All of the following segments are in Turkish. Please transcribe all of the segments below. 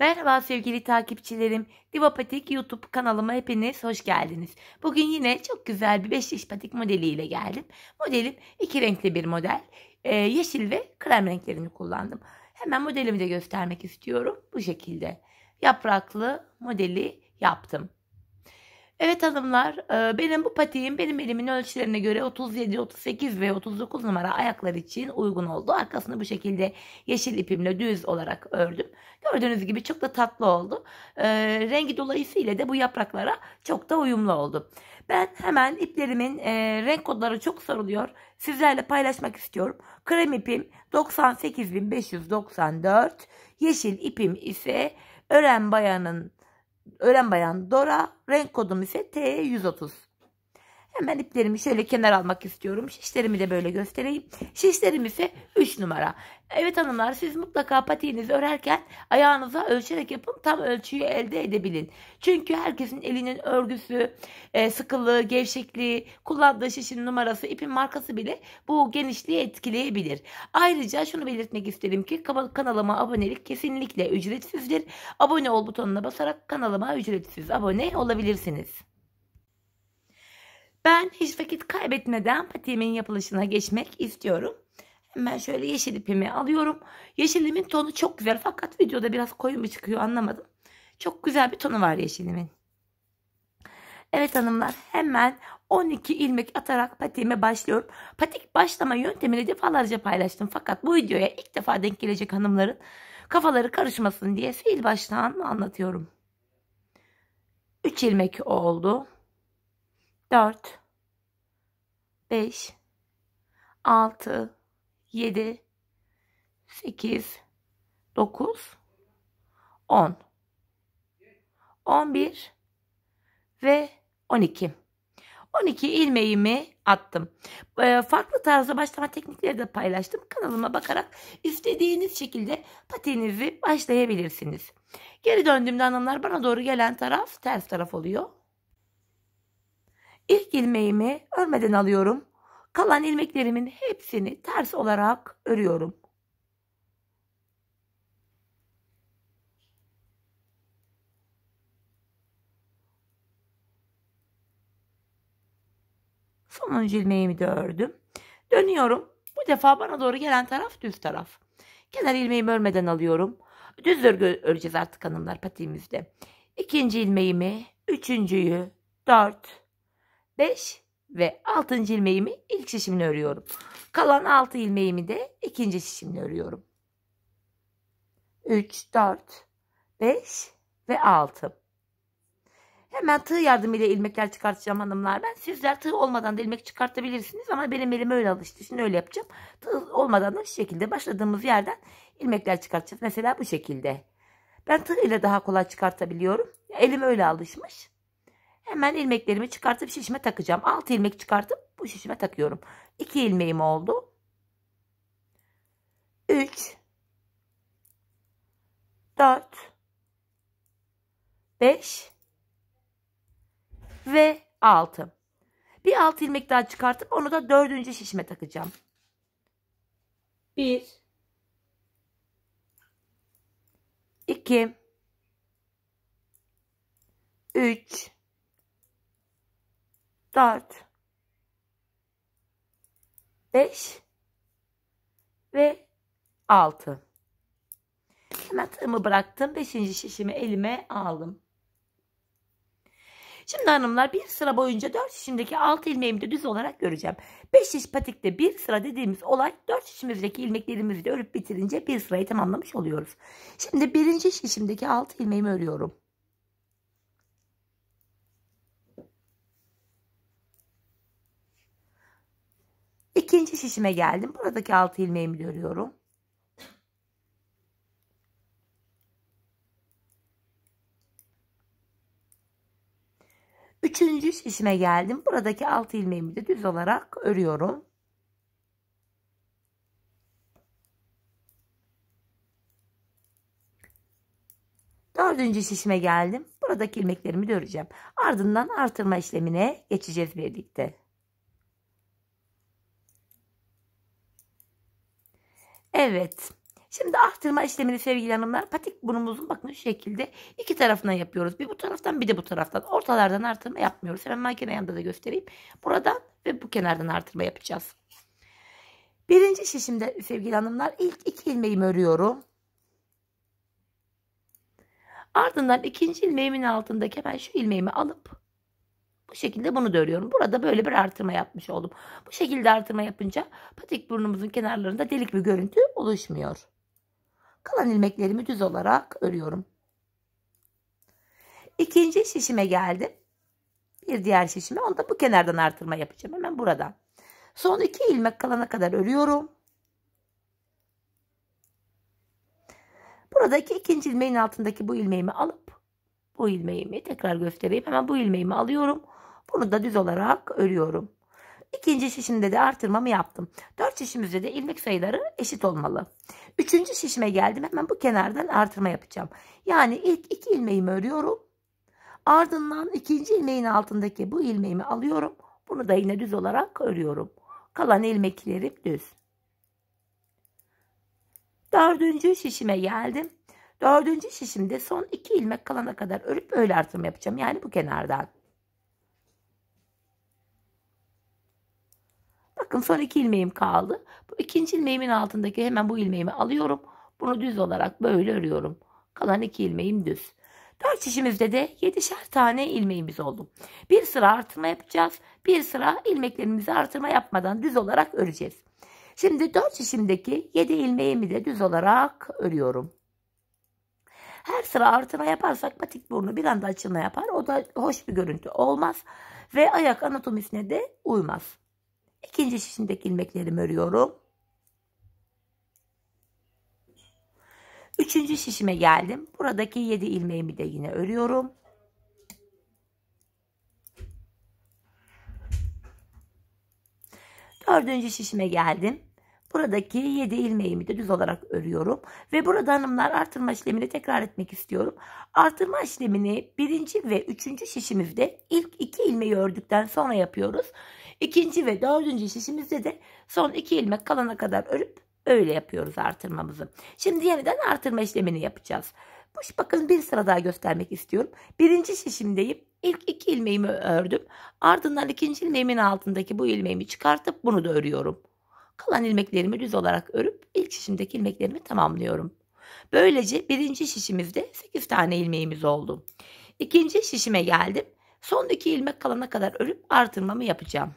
Merhaba sevgili takipçilerim. Divapatik YouTube kanalıma hepiniz hoş geldiniz. Bugün yine çok güzel bir 5 diş patik modeliyle geldim. Modelim iki renkli bir model. Ee, yeşil ve krem renklerini kullandım. Hemen modelimi de göstermek istiyorum. Bu şekilde yapraklı modeli yaptım. Evet hanımlar e, benim bu patiğim benim elimin ölçülerine göre 37, 38 ve 39 numara ayaklar için uygun oldu. Arkasını bu şekilde yeşil ipimle düz olarak ördüm. Gördüğünüz gibi çok da tatlı oldu. E, rengi dolayısıyla da bu yapraklara çok da uyumlu oldu. Ben hemen iplerimin e, renk kodları çok soruluyor. Sizlerle paylaşmak istiyorum. Krem ipim 98.594. Yeşil ipim ise Ören Bayan'ın Ören bayan Dora. Renk kodum ise T130. Hemen iplerimi şöyle kenar almak istiyorum. Şişlerimi de böyle göstereyim. Şişlerim ise 3 numara. Evet hanımlar siz mutlaka patiğinizi örerken ayağınıza ölçerek yapın. Tam ölçüyü elde edebilin. Çünkü herkesin elinin örgüsü, e, sıkılığı, gevşekliği, kullandığı şişin numarası, ipin markası bile bu genişliği etkileyebilir. Ayrıca şunu belirtmek isterim ki kanalıma abonelik kesinlikle ücretsizdir. Abone ol butonuna basarak kanalıma ücretsiz abone olabilirsiniz. Ben hiç vakit kaybetmeden patiğimin yapılışına geçmek istiyorum. Hemen şöyle yeşil ipimi alıyorum. Yeşilimin tonu çok güzel fakat videoda biraz koyu mu çıkıyor anlamadım. Çok güzel bir tonu var yeşilimin. Evet hanımlar hemen 12 ilmek atarak patiğime başlıyorum. Patik başlama yöntemini defalarca paylaştım. Fakat bu videoya ilk defa denk gelecek hanımların kafaları karışmasın diye fiil baştan anlatıyorum. 3 ilmek oldu. 4 5 6 7 8 9 10 11 ve 12 12 ilmeğimi attım. Ee, farklı tarzda başlama teknikleri de paylaştım. Kanalıma bakarak istediğiniz şekilde patenizi başlayabilirsiniz. Geri döndüğümde hanımlar bana doğru gelen taraf ters taraf oluyor. İlk ilmeğimi örmeden alıyorum. Kalan ilmeklerimin hepsini ters olarak örüyorum. Sonuncu ilmeğimi de ördüm. Dönüyorum. Bu defa bana doğru gelen taraf düz taraf. Kenar ilmeğimi örmeden alıyorum. Düz örgü öreceğiz artık hanımlar patiğimizde. İkinci ilmeğimi, üçüncüyü, dört, 5 ve 6. ilmeğimi ilk şişimle örüyorum. Kalan 6 ilmeğimi de ikinci şişimle örüyorum. 3, 4, 5 ve 6. Hemen tığ yardımıyla ilmekler çıkartacağım hanımlar ben. Sizler tığ olmadan da ilmek çıkartabilirsiniz ama benim elim öyle alıştı. Şimdi öyle yapacağım. Tığ olmadan da şu şekilde başladığımız yerden ilmekler çıkartacağız. Mesela bu şekilde. Ben tığ ile daha kolay çıkartabiliyorum. Elim öyle alışmış. Hemen ilmeklerimi çıkartıp şişime takacağım. 6 ilmek çıkartıp bu şişime takıyorum. 2 ilmeğim oldu. 3 4 5 ve 6. Bir 6 ilmek daha çıkartıp onu da 4. şişime takacağım. 1 2 3 4 5 ve 6 hemen tığımı bıraktım 5. şişimi elime aldım Şimdi hanımlar bir sıra boyunca 4 şişimdeki 6 ilmeğimi de düz olarak göreceğim. 5 şiş patikte bir sıra dediğimiz olay 4 şişimizdeki ilmeklerimizi de örüp bitirince bir sırayı tamamlamış oluyoruz. Şimdi birinci şişimdeki 6 ilmeğimi örüyorum. İkinci şişime geldim. Buradaki altı ilmeğimi görüyorum. Üçüncü şişime geldim. Buradaki altı ilmeğimi de düz olarak örüyorum. Dördüncü şişime geldim. Buradaki ilmeklerimi de öreceğim. Ardından artırma işlemine geçeceğiz birlikte. Evet. Şimdi arttırma işlemini sevgili hanımlar patik burnumuzun bakın şu şekilde iki tarafından yapıyoruz. Bir bu taraftan bir de bu taraftan. Ortalardan artırma yapmıyoruz. Hemen makine yanında da göstereyim. Buradan ve bu kenardan artırma yapacağız. Birinci şişimde sevgili hanımlar ilk iki ilmeğimi örüyorum. Ardından ikinci ilmeğimin altındaki hemen şu ilmeğimi alıp bu şekilde bunu da örüyorum. Burada böyle bir artırma yapmış oldum. Bu şekilde artırma yapınca patik burnumuzun kenarlarında delik bir görüntü oluşmuyor. Kalan ilmeklerimi düz olarak örüyorum. İkinci şişime geldim. Bir diğer şişime. Onu da bu kenardan artırma yapacağım. Hemen buradan. Son iki ilmek kalana kadar örüyorum. Buradaki ikinci ilmeğin altındaki bu ilmeğimi alıp bu ilmeğimi tekrar göstereyim. Hemen bu ilmeğimi alıyorum. Bunu da düz olarak örüyorum. İkinci şişimde de artırmamı yaptım. Dört şişimizde de ilmek sayıları eşit olmalı. Üçüncü şişime geldim. Hemen bu kenardan artırma yapacağım. Yani ilk iki ilmeğimi örüyorum. Ardından ikinci ilmeğin altındaki bu ilmeğimi alıyorum. Bunu da yine düz olarak örüyorum. Kalan ilmeklerim düz. Dördüncü şişime geldim. Dördüncü şişimde son iki ilmek kalana kadar örüp öyle artırma yapacağım. Yani bu kenardan. Bakın son iki ilmeğim kaldı. Bu ikinci ilmeğimin altındaki hemen bu ilmeğimi alıyorum. Bunu düz olarak böyle örüyorum. Kalan iki ilmeğim düz. Dört şişimizde de yedişer tane ilmeğimiz oldu. Bir sıra artırma yapacağız. Bir sıra ilmeklerimizi artırma yapmadan düz olarak öreceğiz. Şimdi dört şişimdeki yedi ilmeğimi de düz olarak örüyorum. Her sıra artırma yaparsak batik burnu bir anda açılma yapar. O da hoş bir görüntü olmaz ve ayak anatomisine de uymaz. İkinci şişimdeki ilmeklerimi örüyorum. Üçüncü şişime geldim. Buradaki yedi ilmeğimi de yine örüyorum. Dördüncü şişime geldim. Buradaki 7 ilmeğimi de düz olarak örüyorum. Ve burada hanımlar artırma işlemini tekrar etmek istiyorum. Artırma işlemini birinci ve üçüncü şişimizde ilk iki ilmeği ördükten sonra yapıyoruz. İkinci ve dördüncü şişimizde de son iki ilmek kalana kadar örüp öyle yapıyoruz artırmamızı. Şimdi yeniden artırma işlemini yapacağız. Bu bakın bir sıra daha göstermek istiyorum. Birinci şişimdeyim. İlk iki ilmeğimi ördüm. Ardından ikinci ilmeğimin altındaki bu ilmeğimi çıkartıp bunu da örüyorum. Kalan ilmeklerimi düz olarak örüp ilk şişimdeki ilmeklerimi tamamlıyorum. Böylece birinci şişimizde 8 tane ilmeğimiz oldu. İkinci şişime geldim. Son iki ilmek kalana kadar örüp artırmamı yapacağım.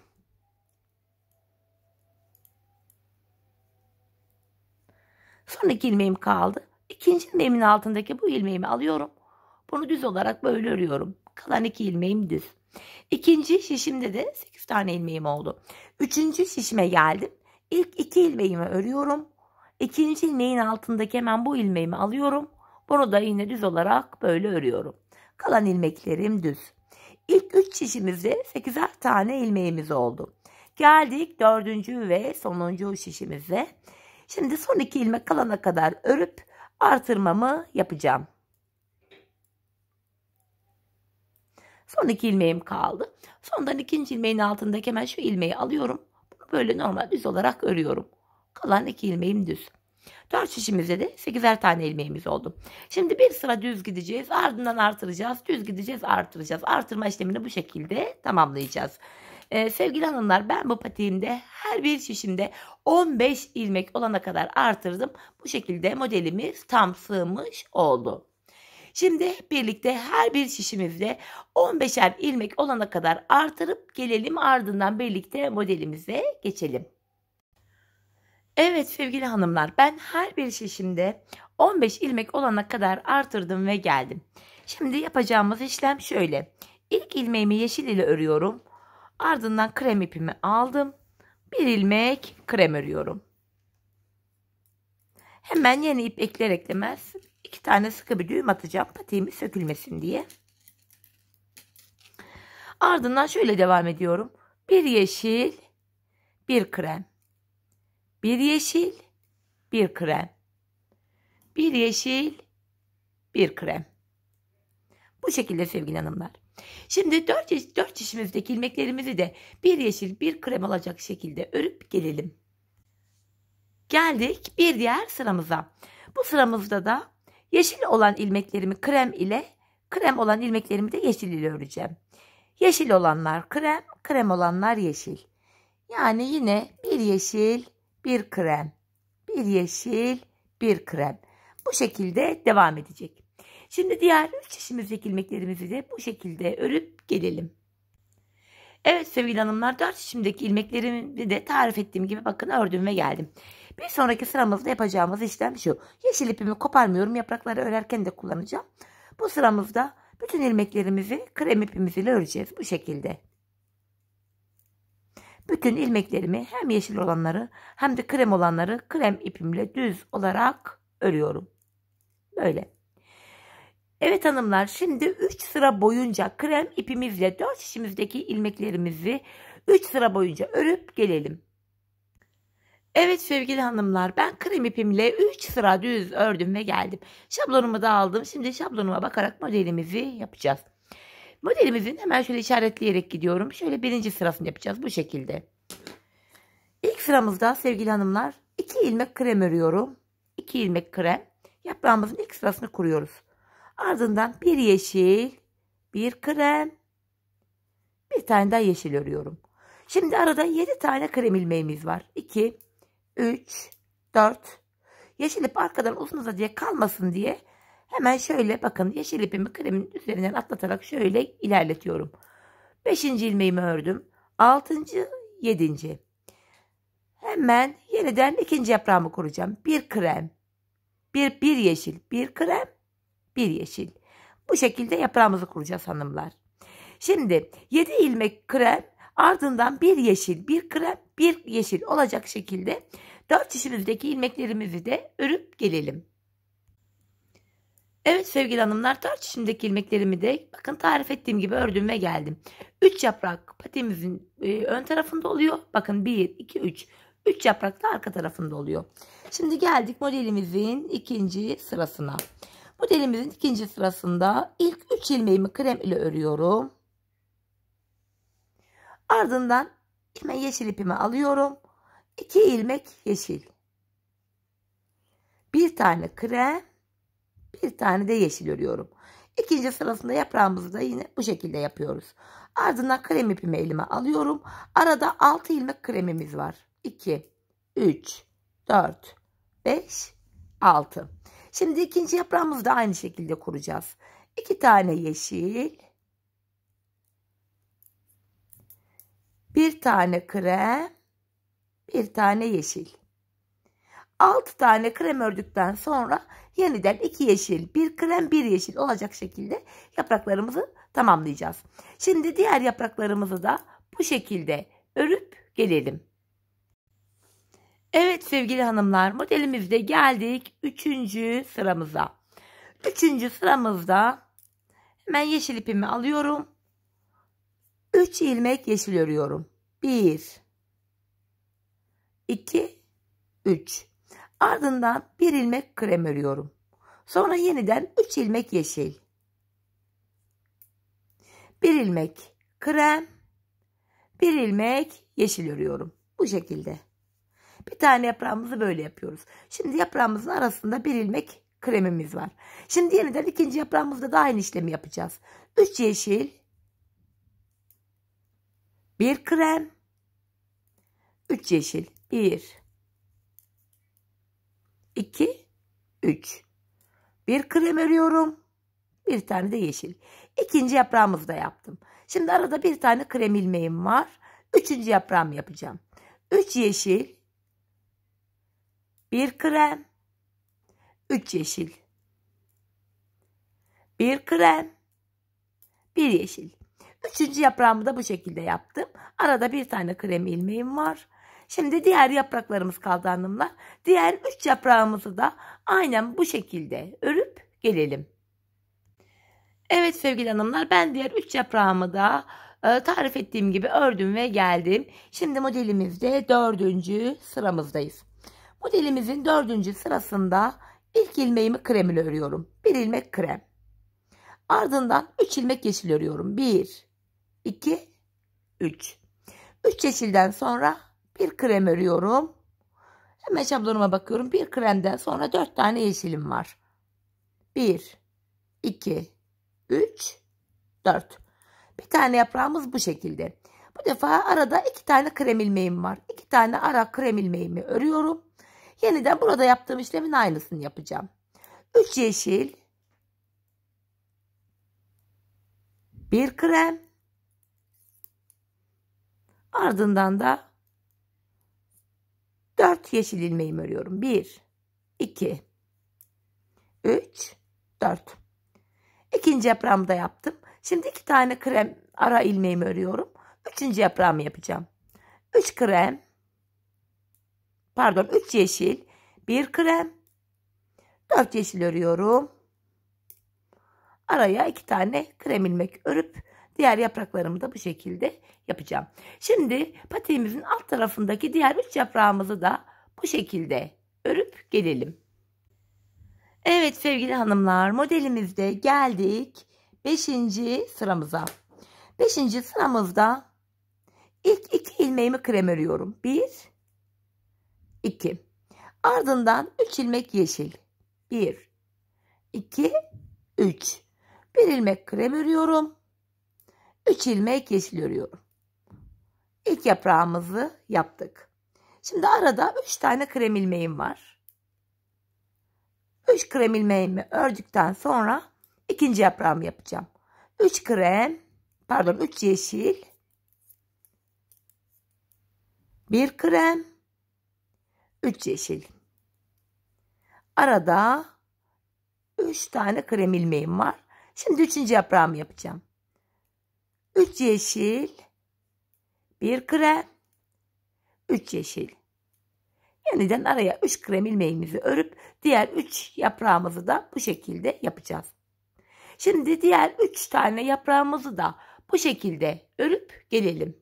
Son iki ilmeğim kaldı. İkinci ilmeğimin altındaki bu ilmeğimi alıyorum. Bunu düz olarak böyle örüyorum. Kalan iki ilmeğim düz. İkinci şişimde de 8 tane ilmeğim oldu. Üçüncü şişime geldim. İlk iki ilmeğimi örüyorum. İkinci ilmeğin altındaki hemen bu ilmeğimi alıyorum. Bunu da yine düz olarak böyle örüyorum. Kalan ilmeklerim düz. İlk üç şişimizde 8'er tane ilmeğimiz oldu. Geldik dördüncü ve sonuncu şişimize. Şimdi son iki ilmek kalana kadar örüp artırmamı yapacağım. Son iki ilmeğim kaldı. Sondan ikinci ilmeğin altındaki hemen şu ilmeği alıyorum. Bunu böyle normal düz olarak örüyorum. Kalan iki ilmeğim düz. 4 şişimizde de 8'er tane ilmeğimiz oldu. Şimdi bir sıra düz gideceğiz. Ardından artıracağız. Düz gideceğiz artıracağız. Artırma işlemini bu şekilde tamamlayacağız. Ee, sevgili hanımlar ben bu patiğimde her bir şişimde 15 ilmek olana kadar artırdım. Bu şekilde modelimiz tam sığmış oldu. Şimdi birlikte her bir şişimizde 15'er ilmek olana kadar artırıp gelelim ardından birlikte modelimize geçelim. Evet sevgili hanımlar ben her bir şişimde 15 ilmek olana kadar artırdım ve geldim. Şimdi yapacağımız işlem şöyle. İlk ilmeğimi yeşil ile örüyorum. Ardından krem ipimi aldım. Bir ilmek krem örüyorum. Hemen yeni ip ekler eklemez. İki tane sıkı bir düğüm atacağım. Patiğimi sökülmesin diye. Ardından şöyle devam ediyorum. Bir yeşil, bir krem. Bir yeşil, bir krem. Bir yeşil, bir krem. Bu şekilde sevgili hanımlar. Şimdi dört, dört işimizdeki ilmeklerimizi de bir yeşil bir krem olacak şekilde örüp gelelim. Geldik bir diğer sıramıza. Bu sıramızda da yeşil olan ilmeklerimi krem ile krem olan ilmeklerimi de yeşil ile öreceğim. Yeşil olanlar krem, krem olanlar yeşil. Yani yine bir yeşil, bir krem. Bir yeşil, bir krem. Bu şekilde devam edecek. Şimdi diğer üç işimizdeki ilmeklerimizi de bu şekilde örüp gelelim. Evet sevgili hanımlar 4 işimdeki ilmeklerimi de tarif ettiğim gibi bakın ördüm ve geldim. Bir sonraki sıramızda yapacağımız işlem şu. Yeşil ipimi koparmıyorum yaprakları örerken de kullanacağım. Bu sıramızda bütün ilmeklerimizi krem ipimizle öreceğiz bu şekilde. Bütün ilmeklerimi hem yeşil olanları hem de krem olanları krem ipimle düz olarak örüyorum. Böyle. Evet hanımlar şimdi 3 sıra boyunca krem ipimizle 4 şişimizdeki ilmeklerimizi 3 sıra boyunca örüp gelelim. Evet sevgili hanımlar ben krem ipimle 3 sıra düz ördüm ve geldim. Şablonumu da aldım. Şimdi şablonuma bakarak modelimizi yapacağız. Modelimizin hemen şöyle işaretleyerek gidiyorum. Şöyle birinci sırasını yapacağız bu şekilde. İlk sıramızda sevgili hanımlar 2 ilmek krem örüyorum. 2 ilmek krem yaprağımızın ilk sırasını kuruyoruz. Ardından bir yeşil, bir krem, bir tane daha yeşil örüyorum. Şimdi arada 7 tane krem ilmeğimiz var. 2, 3, 4. Yeşil ip arkadan uzun uzadıya kalmasın diye hemen şöyle bakın yeşil ipimi kremin üzerinden atlatarak şöyle ilerletiyorum. 5. ilmeğimi ördüm. 6. 7. Hemen yeniden ikinci yaprağımı kuracağım. Bir krem, bir, bir yeşil, bir krem, bir yeşil. Bu şekilde yaprağımızı kuracağız hanımlar. Şimdi 7 ilmek krem ardından bir yeşil, bir krem, bir yeşil olacak şekilde dört şişimizdeki ilmeklerimizi de örüp gelelim. Evet sevgili hanımlar dört şişimdeki ilmeklerimi de bakın tarif ettiğim gibi ördüm ve geldim. 3 yaprak patimizin e, ön tarafında oluyor. Bakın 1, 2, 3. 3 yaprak da arka tarafında oluyor. Şimdi geldik modelimizin ikinci sırasına. Modelimizin ikinci sırasında ilk 3 ilmeğimi krem ile örüyorum. Ardından hemen yeşil ipimi alıyorum. 2 ilmek yeşil. Bir tane krem, bir tane de yeşil örüyorum. İkinci sırasında yaprağımızı da yine bu şekilde yapıyoruz. Ardından krem ipimi elime alıyorum. Arada 6 ilmek kremimiz var. 2, 3, 4, 5, 6. Şimdi ikinci yaprağımızı da aynı şekilde kuracağız. İki tane yeşil. Bir tane krem. Bir tane yeşil. Altı tane krem ördükten sonra yeniden iki yeşil, bir krem, bir yeşil olacak şekilde yapraklarımızı tamamlayacağız. Şimdi diğer yapraklarımızı da bu şekilde örüp gelelim. Evet sevgili hanımlar modelimizde geldik 3. sıramıza. 3. sıramızda hemen yeşil ipimi alıyorum. 3 ilmek yeşil örüyorum. 1 2 3 Ardından 1 ilmek krem örüyorum. Sonra yeniden 3 ilmek yeşil. 1 ilmek krem, 1 ilmek yeşil örüyorum. Bu şekilde. Bir tane yaprağımızı böyle yapıyoruz. Şimdi yaprağımızın arasında bir ilmek kremimiz var. Şimdi yeniden ikinci yaprağımızda da aynı işlemi yapacağız. 3 yeşil, bir krem, 3 yeşil. 1 2 3 Bir krem örüyorum. Bir tane de yeşil. İkinci yaprağımızı da yaptım. Şimdi arada bir tane krem ilmeğim var. Üçüncü yaprağımı yapacağım. üç yeşil. Bir krem, üç yeşil. bir krem, bir yeşil. Üçüncü yaprağımı da bu şekilde yaptım. Arada bir tane krem ilmeğim var. Şimdi diğer yapraklarımız kaldı hanımlar. Diğer üç yaprağımızı da aynen bu şekilde örüp gelelim. Evet sevgili hanımlar ben diğer üç yaprağımı da e, tarif ettiğim gibi ördüm ve geldim. Şimdi modelimizde dördüncü sıramızdayız. Modelimizin dördüncü sırasında ilk ilmeğimi krem ile örüyorum. Bir ilmek krem. Ardından 3 ilmek yeşil örüyorum. 1, 2, 3. 3 yeşilden sonra bir krem örüyorum. Hemen şablonuma bakıyorum. Bir kremden sonra 4 tane yeşilim var. 1, 2, 3, 4. Bir tane yaprağımız bu şekilde. Bu defa arada 2 tane krem ilmeğim var. 2 tane ara krem ilmeğimi örüyorum. Yeniden burada yaptığım işlemin aynısını yapacağım. 3 yeşil, 1 krem, ardından da 4 yeşil ilmeğimi örüyorum. 1, 2, 3, 4. İkinci yaprağımı da yaptım. Şimdi iki tane krem ara ilmeğimi örüyorum. Üçüncü yaprağımı yapacağım. 3 krem, pardon 3 yeşil, bir krem, 4 yeşil örüyorum. Araya 2 tane krem ilmek örüp diğer yapraklarımı da bu şekilde yapacağım. Şimdi patiğimizin alt tarafındaki diğer 3 yaprağımızı da bu şekilde örüp gelelim. Evet sevgili hanımlar modelimizde geldik 5. sıramıza. 5. sıramızda ilk 2 ilmeğimi krem örüyorum. 1 2. Ardından 3 ilmek yeşil. 1, 2, 3. 1 ilmek krem örüyorum. 3 ilmek yeşil örüyorum. İlk yaprağımızı yaptık. Şimdi arada 3 tane krem ilmeğim var. 3 krem ilmeğimi ördükten sonra ikinci yaprağımı yapacağım. 3 krem, pardon 3 yeşil, 1 krem, 3 yeşil. Arada 3 tane krem ilmeğim var. Şimdi 3. yaprağımı yapacağım. 3 yeşil, 1 krem, 3 yeşil. Yeniden araya 3 krem ilmeğimizi örüp diğer 3 yaprağımızı da bu şekilde yapacağız. Şimdi diğer 3 tane yaprağımızı da bu şekilde örüp gelelim.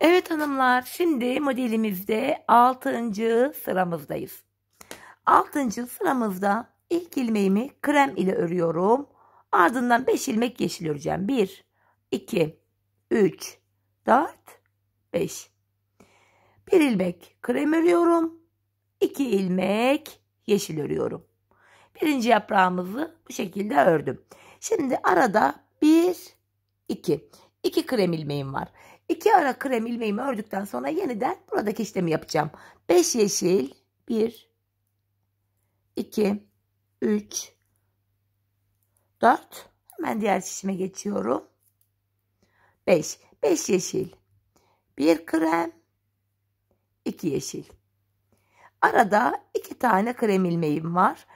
Evet hanımlar şimdi modelimizde 6. sıramızdayız. 6. sıramızda ilk ilmeğimi krem ile örüyorum. Ardından 5 ilmek yeşil öreceğim. 1, 2, 3, 4, 5. 1 ilmek krem örüyorum. 2 ilmek yeşil örüyorum. Birinci yaprağımızı bu şekilde ördüm. Şimdi arada 1, 2. 2 krem ilmeğim var. İki ara krem ilmeğimi ördükten sonra yeniden buradaki işlemi yapacağım. 5 yeşil 1 2 3 4 hemen diğer şişime geçiyorum. 5 5 yeşil 1 krem 2 yeşil. Arada 2 tane krem ilmeğim var.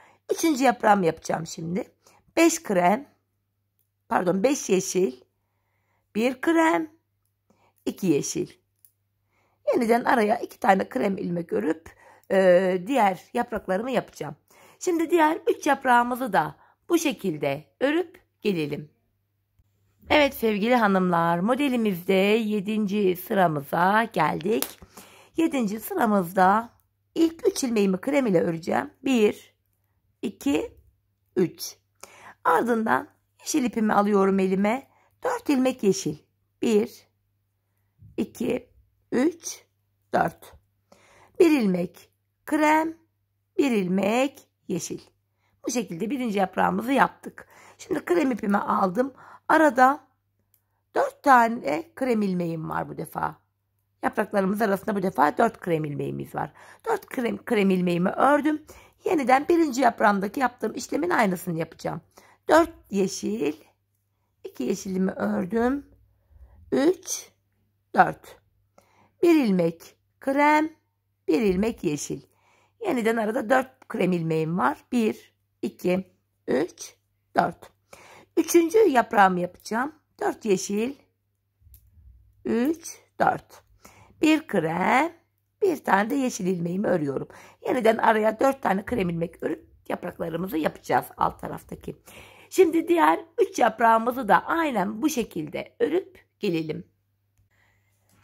3. yaprağımı yapacağım şimdi. 5 krem pardon 5 yeşil 1 krem 2 yeşil. Yeniden araya 2 tane krem ilmek örüp e, diğer yapraklarımı yapacağım. Şimdi diğer 3 yaprağımızı da bu şekilde örüp gelelim. Evet sevgili hanımlar modelimizde 7. sıramıza geldik. 7. sıramızda ilk 3 ilmeğimi krem ile öreceğim. 1, 2, 3. Ardından yeşil ipimi alıyorum elime. 4 ilmek yeşil. 1, 2, 3, 4. Bir ilmek krem, bir ilmek yeşil. Bu şekilde birinci yaprağımızı yaptık. Şimdi krem ipimi aldım. Arada 4 tane krem ilmeğim var bu defa. Yapraklarımız arasında bu defa 4 krem ilmeğimiz var. 4 krem, krem ilmeğimi ördüm. Yeniden birinci yaprağımdaki yaptığım işlemin aynısını yapacağım. 4 yeşil, 2 yeşilimi ördüm. 3 4. Bir ilmek krem, bir ilmek yeşil. Yeniden arada 4 krem ilmeğim var. 1, 2, 3, 4. Üçüncü yaprağımı yapacağım. 4 yeşil, 3, 4. Bir krem, bir tane de yeşil ilmeğimi örüyorum. Yeniden araya 4 tane krem ilmek örüp yapraklarımızı yapacağız alt taraftaki. Şimdi diğer 3 yaprağımızı da aynen bu şekilde örüp gelelim.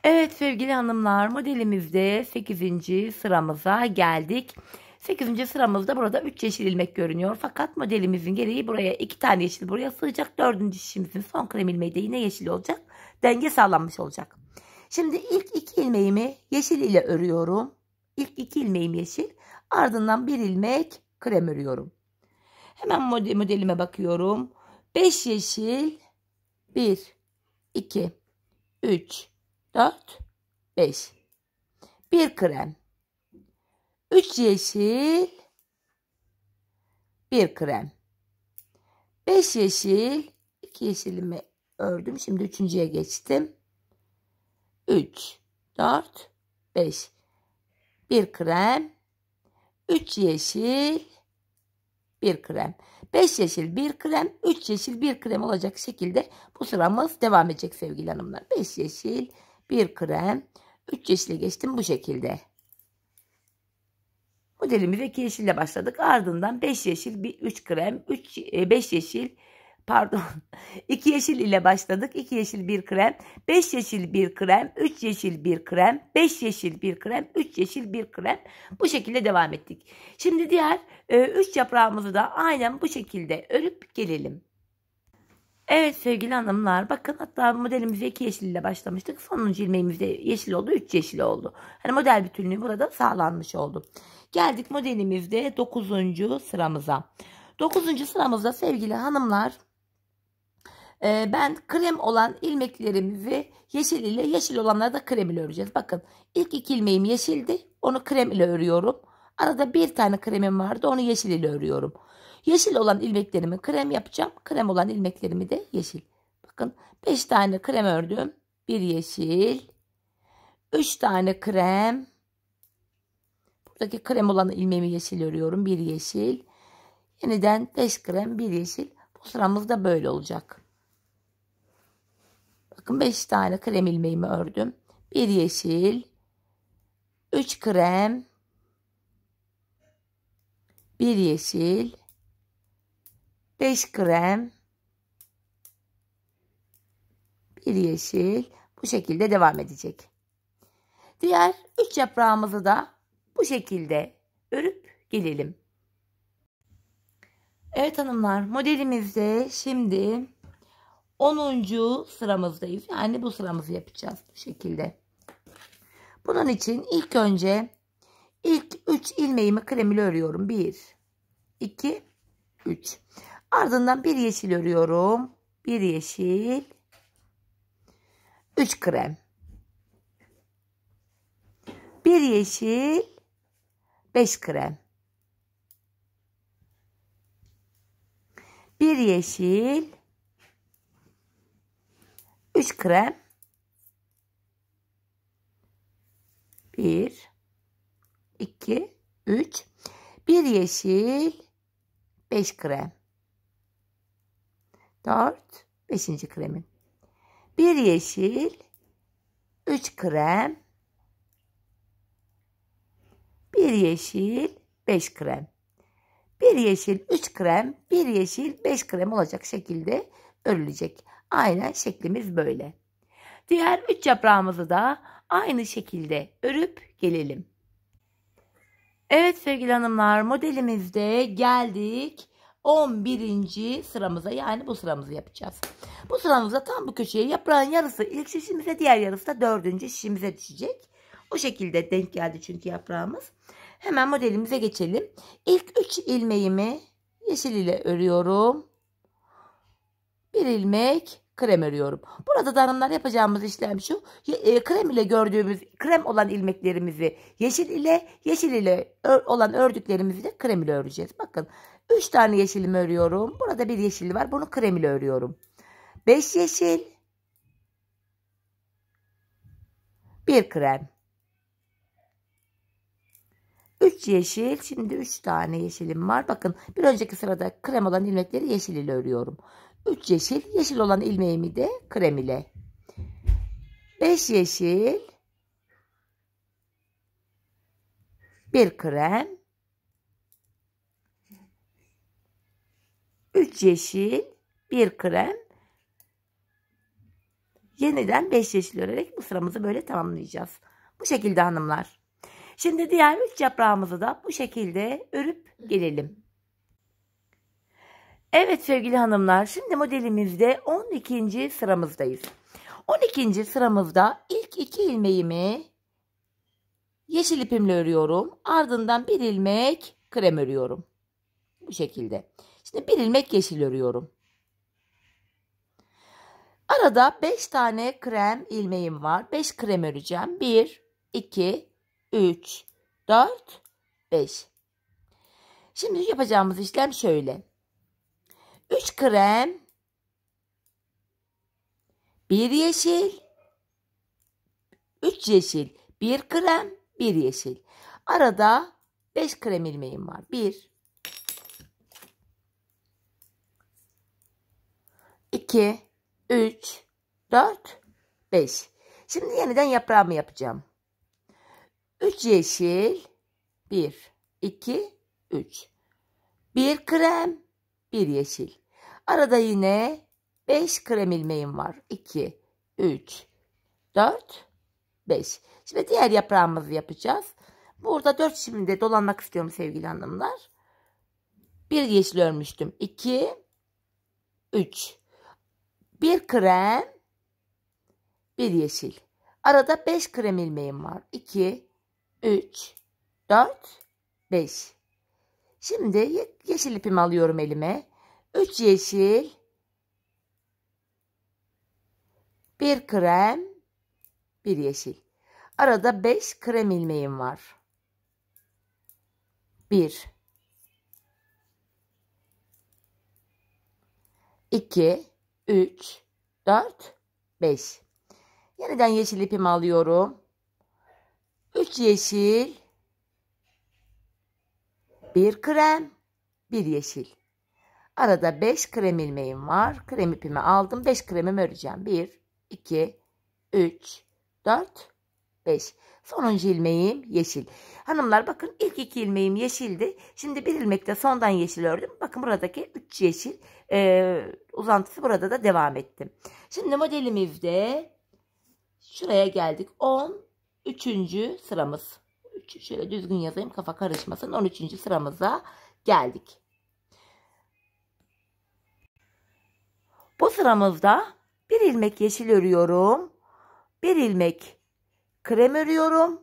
Evet sevgili hanımlar modelimizde 8. sıramıza geldik. 8. sıramızda burada 3 yeşil ilmek görünüyor. Fakat modelimizin gereği buraya 2 tane yeşil buraya sığacak. 4. şişimizin son krem ilmeği de yine yeşil olacak. Denge sağlanmış olacak. Şimdi ilk 2 ilmeğimi yeşil ile örüyorum. İlk 2 ilmeğim yeşil. Ardından 1 ilmek krem örüyorum. Hemen modelime bakıyorum. 5 yeşil 1 2 3 4, 5. Bir krem. 3 yeşil, bir krem. 5 yeşil, 2 yeşilimi ördüm. Şimdi üçüncüye geçtim. 3, 4, 5. Bir krem. 3 yeşil, bir krem. 5 yeşil bir krem, 3 yeşil bir krem olacak şekilde bu sıramız devam edecek sevgili hanımlar. 5 yeşil, bir krem, 3 yeşile geçtim bu şekilde. Modelimize 2 yeşille başladık. Ardından 5 yeşil, 3 krem, 3 5 e, yeşil, pardon 2 yeşil ile başladık. 2 yeşil bir krem, 5 yeşil bir krem, 3 yeşil bir krem, 5 yeşil bir krem, 3 yeşil bir krem. Bu şekilde devam ettik. Şimdi diğer 3 e, yaprağımızı da aynen bu şekilde örüp gelelim. Evet sevgili hanımlar bakın hatta modelimize iki yeşil ile başlamıştık. Sonuncu ilmeğimizde yeşil oldu. Üç yeşil oldu. Hani model bütünlüğü burada sağlanmış oldu. Geldik modelimizde dokuzuncu sıramıza. Dokuzuncu sıramızda sevgili hanımlar e, ben krem olan ilmeklerimizi yeşil ile yeşil olanları da krem ile öreceğiz. Bakın ilk iki ilmeğim yeşildi. Onu krem ile örüyorum. Arada bir tane kremim vardı. Onu yeşil ile örüyorum. Yeşil olan ilmeklerimi krem yapacağım. Krem olan ilmeklerimi de yeşil. Bakın 5 tane krem ördüm. 1 yeşil. 3 tane krem. Buradaki krem olan ilmeğimi yeşil örüyorum. 1 yeşil. Yeniden 5 krem 1 yeşil. Bu sıramız da böyle olacak. Bakın 5 tane krem ilmeğimi ördüm. 1 yeşil. 3 krem. 1 yeşil. 5 krem, 1 yeşil bu şekilde devam edecek. Diğer 3 yaprağımızı da bu şekilde örüp gelelim. Evet hanımlar modelimizde şimdi 10. sıramızdayız. Yani bu sıramızı yapacağız bu şekilde. Bunun için ilk önce ilk 3 ilmeğimi kremli örüyorum. 1 2 3 Ardından bir yeşil örüyorum. Bir yeşil. Üç krem. Bir yeşil. Beş krem. Bir yeşil. Üç krem. Bir. iki, üç. Bir yeşil. Beş krem. 4, 5. kremin. 1 yeşil, 3 krem, 1 yeşil, 5 krem. 1 yeşil, 3 krem, 1 yeşil, 5 krem olacak şekilde örülecek. Aynen şeklimiz böyle. Diğer 3 yaprağımızı da aynı şekilde örüp gelelim. Evet sevgili hanımlar modelimizde geldik 11. sıramıza yani bu sıramızı yapacağız. Bu sıramızda tam bu köşeye yaprağın yarısı ilk şişimize diğer yarısı da dördüncü şişimize düşecek. O şekilde denk geldi çünkü yaprağımız. Hemen modelimize geçelim. İlk 3 ilmeğimi yeşil ile örüyorum. Bir ilmek krem örüyorum. Burada da hanımlar yapacağımız işlem şu. E, krem ile gördüğümüz krem olan ilmeklerimizi yeşil ile yeşil ile olan ördüklerimizi de krem ile öreceğiz. Bakın 3 tane yeşilimi örüyorum. Burada bir yeşil var. Bunu krem ile örüyorum. 5 yeşil. 1 krem. 3 yeşil. Şimdi 3 tane yeşilim var. Bakın bir önceki sırada krem olan ilmekleri yeşil ile örüyorum. 3 yeşil. Yeşil olan ilmeğimi de krem ile. 5 yeşil. 1 krem. 3 yeşil, 1 krem. Yeniden 5 yeşil örerek bu sıramızı böyle tamamlayacağız. Bu şekilde hanımlar. Şimdi diğer 3 yaprağımızı da bu şekilde örüp gelelim. Evet sevgili hanımlar şimdi modelimizde 12. sıramızdayız. 12. sıramızda ilk 2 ilmeğimi yeşil ipimle örüyorum. Ardından bir ilmek krem örüyorum. Bu şekilde. Şimdi bir ilmek yeşil örüyorum. Arada 5 tane krem ilmeğim var. 5 krem öreceğim. 1, 2, 3, 4, 5. Şimdi yapacağımız işlem şöyle. 3 krem, 1 yeşil, 3 yeşil, 1 krem, 1 yeşil. Arada 5 krem ilmeğim var. 1, 2, 3, 4, 5. Şimdi yeniden yaprağımı yapacağım. 3 yeşil, 1, 2, 3. 1 krem, 1 yeşil. Arada yine 5 krem ilmeğim var. 2, 3, 4, 5. Şimdi diğer yaprağımızı yapacağız. Burada 4 şimdi dolanmak istiyorum sevgili hanımlar. 1 yeşil örmüştüm. 2, 3. Bir krem, bir yeşil. Arada beş krem ilmeğim var. İki, üç, dört, beş. Şimdi yeşil ipimi alıyorum elime. Üç yeşil, bir krem, bir yeşil. Arada beş krem ilmeğim var. Bir, iki. 3, 4, 5. Yeniden yeşil ipimi alıyorum. 3 yeşil, 1 krem, 1 yeşil. Arada 5 krem ilmeğim var. Krem ipimi aldım. 5 kremimi öreceğim. 1, 2, 3, 4, 5. Sonuncu ilmeğim yeşil. Hanımlar bakın ilk iki ilmeğim yeşildi. Şimdi bir ilmekte sondan yeşil ördüm. Bakın buradaki 3 yeşil e, uzantısı burada da devam ettim. Şimdi modelimizde şuraya geldik. 13. sıramız. Şöyle düzgün yazayım kafa karışmasın. 13. sıramıza geldik. Bu sıramızda bir ilmek yeşil örüyorum. Bir ilmek krem örüyorum.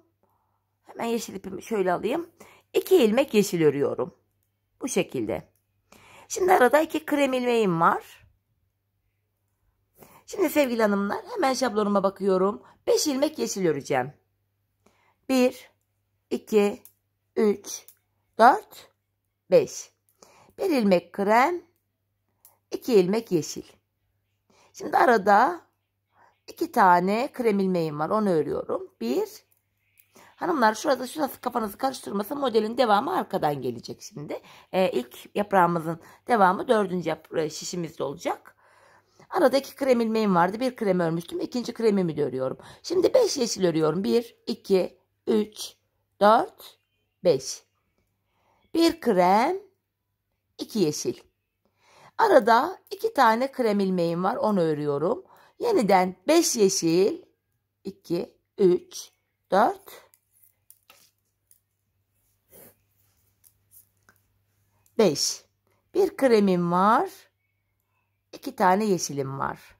Hemen yeşil ipimi şöyle alayım. 2 ilmek yeşil örüyorum. Bu şekilde. Şimdi arada iki krem ilmeğim var. Şimdi sevgili hanımlar hemen şablonuma bakıyorum. 5 ilmek yeşil öreceğim. 1 2 3 4 5 1 ilmek krem 2 ilmek yeşil. Şimdi arada iki tane krem ilmeğim var. Onu örüyorum. Bir. Hanımlar şurada şurası kafanızı karıştırmasa Modelin devamı arkadan gelecek şimdi. Ee, ilk yaprağımızın devamı dördüncü e, şişimizde olacak. Aradaki krem ilmeğim vardı. Bir krem örmüştüm. ikinci kremimi de örüyorum. Şimdi beş yeşil örüyorum. Bir iki üç dört beş Bir krem, iki yeşil. Arada iki tane krem ilmeğim var. Onu örüyorum. Yeniden 5 yeşil 2 3 4 5 bir kremim var. 2 tane yeşilim var.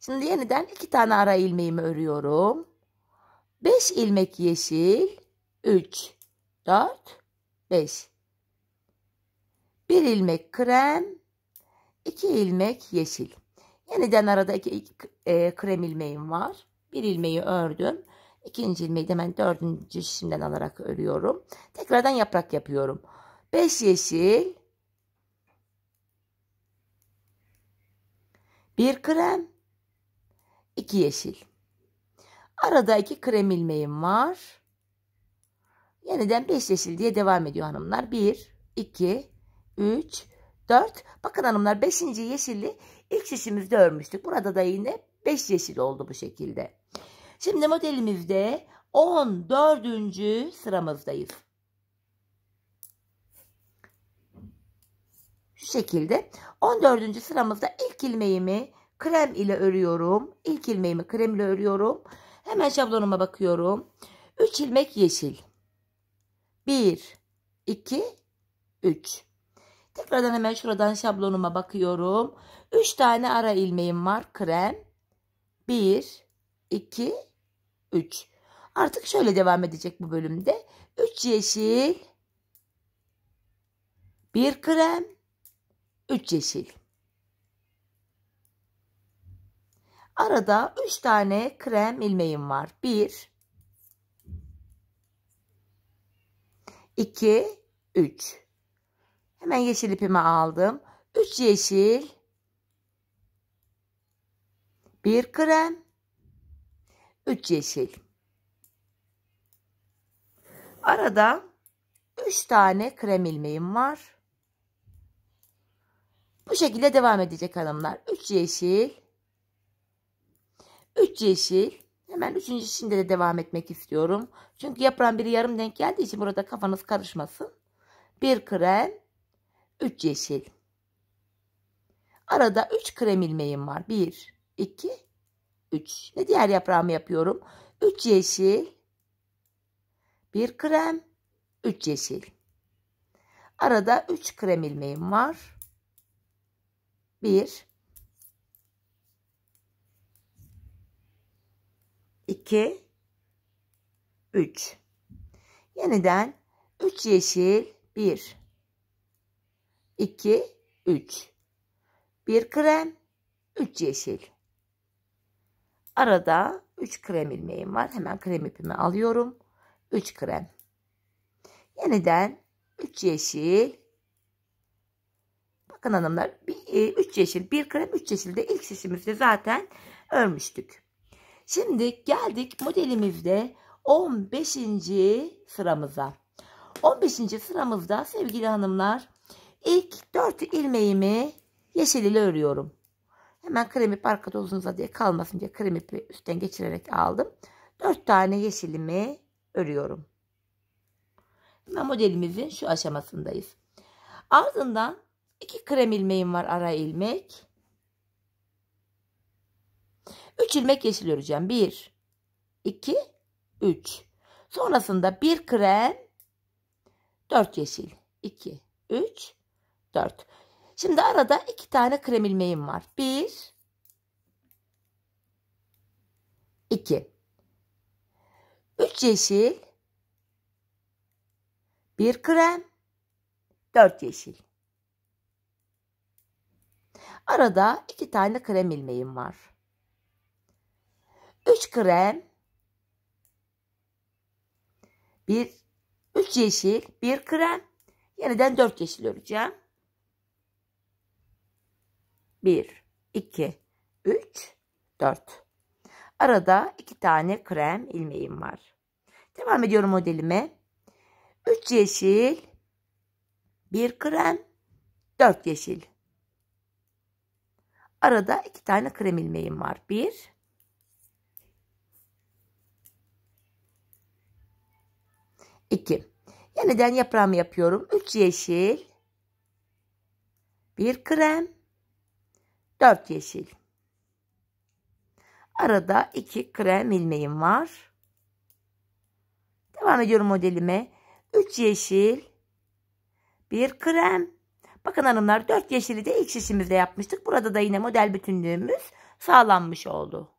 Şimdi yeniden 2 tane ara ilmeğimi örüyorum. 5 ilmek yeşil 3 4 5 1 ilmek krem 2 ilmek yeşil Yeniden aradaki iki e, krem ilmeğim var. Bir ilmeği ördüm. İkinci ilmeği de hemen dördüncü şişimden alarak örüyorum. Tekrardan yaprak yapıyorum. Beş yeşil. bir krem. iki yeşil. Arada iki krem ilmeğim var. Yeniden beş yeşil diye devam ediyor hanımlar. Bir, iki, üç, dört. Bakın hanımlar beşinci yeşili İlk şişimizde örmüştük. Burada da yine 5 yeşil oldu bu şekilde. Şimdi modelimizde 14. sıramızdayız. Şu şekilde 14. sıramızda ilk ilmeğimi krem ile örüyorum. İlk ilmeğimi krem ile örüyorum. Hemen şablonuma bakıyorum. 3 ilmek yeşil. 1 2 3 Tekrardan hemen şuradan şablonuma bakıyorum. 3 tane ara ilmeğim var. Krem. 1, 2, 3. Artık şöyle devam edecek bu bölümde. 3 yeşil. 1 krem. 3 yeşil. Arada 3 tane krem ilmeğim var. 1 2 3 Hemen yeşil ipimi aldım. 3 yeşil 1 krem, 3 yeşil. Arada 3 tane krem ilmeğim var. Bu şekilde devam edecek hanımlar. 3 yeşil, 3 yeşil, Hemen üçüncü şimdi de devam etmek istiyorum. Çünkü yaprağın biri yarım denk geldiği için burada kafanız karışmasın. Bir krem, üç yeşil. Arada üç krem ilmeğim var. Bir, 2, 3 Ne diğer yaprağımı yapıyorum. 3 yeşil, 1 krem, 3 yeşil. Arada 3 krem ilmeğim var. 1 2 3 Yeniden 3 yeşil 1 2 3 1 krem 3 yeşil Arada 3 krem ilmeğim var. Hemen krem ipimi alıyorum. 3 krem. Yeniden 3 yeşil. Bakın hanımlar 3 e, yeşil 1 krem 3 yeşilde ilk şişimizde zaten örmüştük. Şimdi geldik modelimizde 15. sıramıza. 15. sıramızda sevgili hanımlar ilk 4 ilmeğimi yeşil ile örüyorum. Hemen krem ipi arkada uzunuza diye kalmasın diye krem ipi üstten geçirerek aldım. 4 tane yeşilimi örüyorum. Hemen modelimizin şu aşamasındayız. Ardından 2 krem ilmeğim var ara ilmek. 3 ilmek yeşil öreceğim. 1 2 3. Sonrasında 1 krem 4 yeşil. 2 3 4. Şimdi arada iki tane krem ilmeğim var. Bir, iki, üç yeşil, bir krem, dört yeşil. Arada iki tane krem ilmeğim var. Üç krem, bir, üç yeşil, bir krem. Yeniden dört yeşil öreceğim. 1, 2, 3, 4. Arada iki tane krem ilmeğim var. Devam ediyorum modelime. 3 yeşil, 1 krem, 4 yeşil. Arada iki tane krem ilmeğim var. 1, 2. Yeniden yaprağımı yapıyorum. 3 yeşil, 1 krem, 4 yeşil. Arada 2 krem ilmeğim var. Devam ediyorum modelime. 3 yeşil, 1 krem. Bakın hanımlar 4 yeşili de ilk şişimizde yapmıştık. Burada da yine model bütünlüğümüz sağlanmış oldu.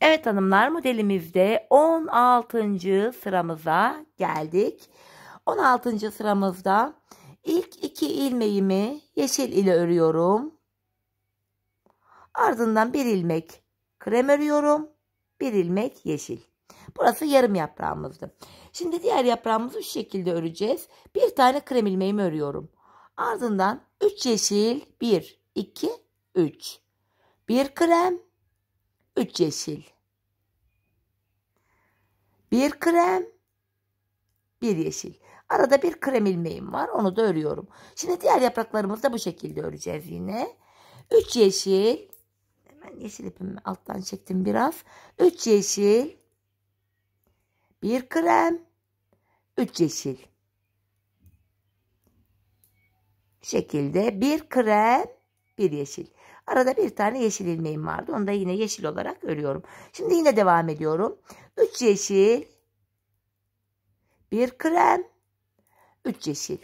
Evet hanımlar modelimizde 16. sıramıza geldik. 16. sıramızda ilk iki ilmeğimi yeşil ile örüyorum. Ardından bir ilmek krem örüyorum. Bir ilmek yeşil. Burası yarım yaprağımızdı. Şimdi diğer yaprağımızı şu şekilde öreceğiz. Bir tane krem ilmeğimi örüyorum. Ardından 3 yeşil, 1, 2, 3. 1 krem, 3 yeşil. 1 krem, 1 yeşil. Arada bir krem ilmeğim var. Onu da örüyorum. Şimdi diğer yapraklarımızı da bu şekilde öreceğiz yine. 3 yeşil, ben yeşil ipimi alttan çektim biraz. 3 yeşil. 1 krem. 3 yeşil. Şekilde 1 krem, 1 yeşil. Arada bir tane yeşil ilmeğim vardı. Onu da yine yeşil olarak örüyorum. Şimdi yine devam ediyorum. 3 yeşil. 1 krem. 3 yeşil.